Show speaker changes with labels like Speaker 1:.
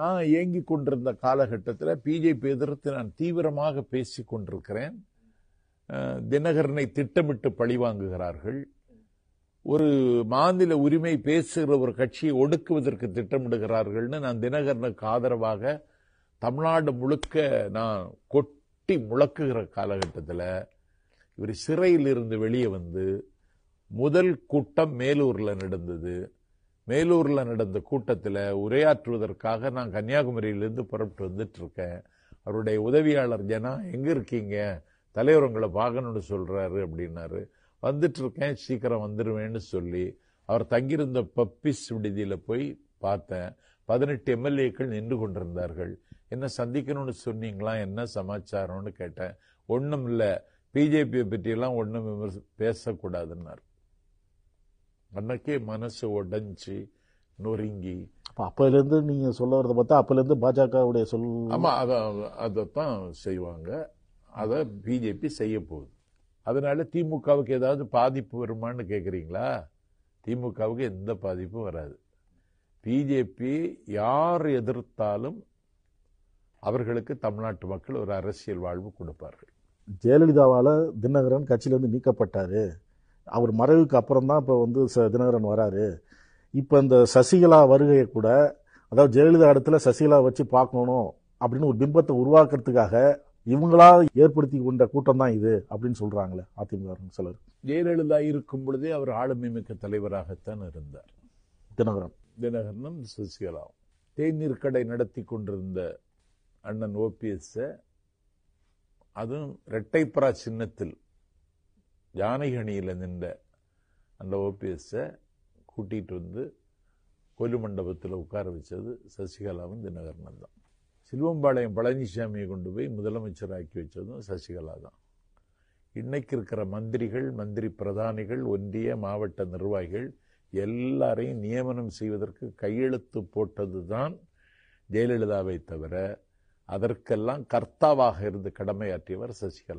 Speaker 1: நான் இயங்கி கொண்டிருந்த காலகட்டத்தில் பிஜேபி எதிர்த்து நான் தீவிரமாக பேசி கொண்டிருக்கிறேன் தினகரனை திட்டமிட்டு பழிவாங்குகிறார்கள் ஒரு மாநில உரிமை பேசுகிற ஒரு கட்சியை ஒடுக்குவதற்கு திட்டமிடுகிறார்கள்னு நான் தினகரனுக்கு ஆதரவாக தமிழ்நாடு முழுக்க நான் கொட்டி முழக்குகிற காலகட்டத்தில் இவர் சிறையில் இருந்து வெளியே வந்து முதல் கூட்டம் மேலூரில் நடந்தது மேலூரில் நடந்த கூட்டத்தில் உரையாற்றுவதற்காக நான் கன்னியாகுமரியிலிருந்து புறப்பட்டு வந்துட்டு இருக்கேன் அவருடைய உதவியாளர் ஜனா எங்கே இருக்கீங்க தலைவர் உங்களை பார்க்கணும்னு சொல்கிறாரு அப்படின்னாரு வந்துட்டு இருக்கேன் சீக்கிரம் வந்துடுவேன்னு சொல்லி அவர் தங்கியிருந்த பப்பிஸ் விடுதியில் போய் பார்த்தேன் பதினெட்டு எம்எல்ஏக்கள் நின்று கொண்டிருந்தார்கள் என்ன சந்திக்கணும்னு சொன்னீங்களா என்ன சமாச்சாரம்னு கேட்டேன் ஒன்றும் இல்லை பிஜேபியை பற்றியெல்லாம் ஒன்றும் பேசக்கூடாதுன்னார் அன்னைக்கே மனசு உடஞ்சி நொறுங்கி
Speaker 2: அப்பல இருந்து நீங்க சொல்ல வரத பார்த்தா அப்பல இருந்து பாஜகவுடைய சொல் ஆமா
Speaker 1: அதை அதைத்தான் செய்வாங்க அதை பிஜேபி செய்ய போகுது அதனால திமுகவுக்கு ஏதாவது பாதிப்பு வருமானு கேட்குறீங்களா திமுகவுக்கு எந்த பாதிப்பும் வராது பிஜேபி யார் எதிர்த்தாலும் அவர்களுக்கு தமிழ்நாட்டு மக்கள் ஒரு அரசியல் வாழ்வு கொடுப்பார்கள்
Speaker 2: ஜெயலலிதாவால் தினகரன் கட்சியிலிருந்து நீக்கப்பட்டாரு அவர் மறைவுக்கு அப்புறம் தான் இப்போ வந்து ச தினகரன் வராரு இப்போ இந்த சசிகலா வருகையை கூட அதாவது ஜெயலலிதா இடத்துல சசிகலா வச்சு பார்க்கணும் அப்படின்னு ஒரு பிம்பத்தை உருவாக்குறதுக்காக இவங்களா ஏற்படுத்தி கொண்ட கூட்டம் தான் இது அப்படின்னு சொல்றாங்களே அதிமுக சிலர்
Speaker 1: ஜெயலலிதா இருக்கும் பொழுதே அவர் ஆளுமை மிக்க தலைவராகத்தான் இருந்தார் தினகரன் தினகரனும் சசிகலாவும் தேநீர் கடை நடத்தி கொண்டிருந்த அண்ணன் ஓபிஎஸ் அதுவும் இரட்டைப்பரா சின்னத்தில் ஜானகணியில் நின்ற அந்த ஓபிஎஸ்ஸை கூட்டிகிட்டு வந்து கொலு மண்டபத்தில் உட்கார வச்சது சசிகலாவும் தினகரனும் தான் சில்வம்பாளையம் பழனிசாமியை கொண்டு போய் முதலமைச்சராக்கி வச்சதும் சசிகலா தான் இன்றைக்கு இருக்கிற மந்திரிகள் மந்திரி பிரதானிகள் ஒன்றிய மாவட்ட நிர்வாகிகள் எல்லாரையும் நியமனம் செய்வதற்கு கையெழுத்து போட்டது தான் ஜெயலலிதாவை தவிர அதற்கெல்லாம் கர்த்தாவாக இருந்து கடமையாற்றியவர் சசிகலா